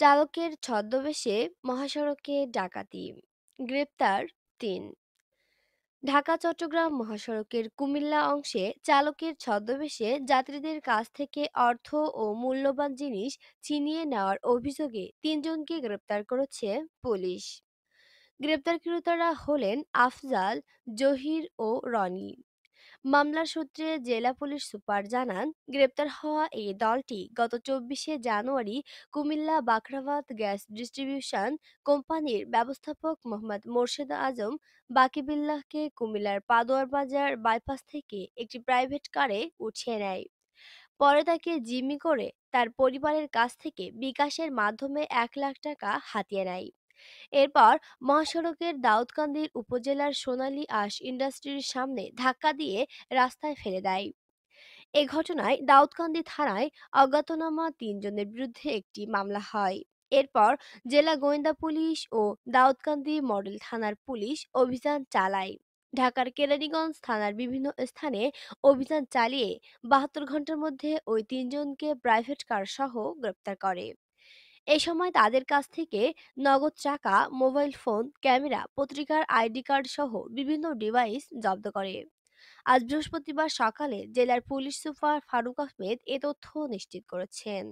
চালকের ছদ্মবেশে মহাসড়কে ডাকাতি গ্রেপ্তার তিন ঢাকা চট্টগ্রাম মহাসড়কের কুমিল্লা অংশে চালকের ছদ্মবেশে যাত্রীদের কাছ থেকে অর্থ ও মূল্যবান জিনিস ছিনিয়ে নেওয়ার অভিযোগে তিনজনকে গ্রেপ্তার করেছে পুলিশ গ্রেপ্তারকৃতরা হলেন আফজাল জহির ও রনি মামলার সূত্রে জেলা পুলিশ সুপার জানান গ্রেপ্তার হওয়া এই দলটি গত চব্বিশে জানুয়ারি কুমিল্লা বাখরাবাদ গ্যাস ডিস্ট্রিবিউশন কোম্পানির ব্যবস্থাপক মোহাম্মদ মোর্শেদ আজম বাকিবিল্লাহকে কুমিল্লার পাদোয়ার বাজার বাইপাস থেকে একটি প্রাইভেট কারে উঠিয়ে নেয় পরে তাকে জিম্মি করে তার পরিবারের কাছ থেকে বিকাশের মাধ্যমে এক লাখ টাকা হাতিয়ে নেয় এরপর মহাসড়কের দাউদকান্দি উপজেলার সোনালী আশ ইন্ডাস্ট্রির সামনে ধাক্কা দিয়ে রাস্তায় ফেলে দেয় এ ঘটনায় দাউদকান্দি থানায় অজ্ঞাতনামা তিনজনের বিরুদ্ধে একটি মামলা হয় এরপর জেলা গোয়েন্দা পুলিশ ও দাউদকান্দি মডেল থানার পুলিশ অভিযান চালায় ঢাকার কেরানীগঞ্জ থানার বিভিন্ন স্থানে অভিযান চালিয়ে বাহাত্তর ঘন্টার মধ্যে ওই তিনজনকে প্রাইভেট কার সহ গ্রেপ্তার করে এ সময় তাদের কাছ থেকে নগদ টাকা মোবাইল ফোন ক্যামেরা পত্রিকার আইডি কার্ড সহ বিভিন্ন ডিভাইস জব্দ করে আজ বৃহস্পতিবার সকালে জেলার পুলিশ সুপার ফারুক আহমেদ এ তথ্য নিশ্চিত করেছেন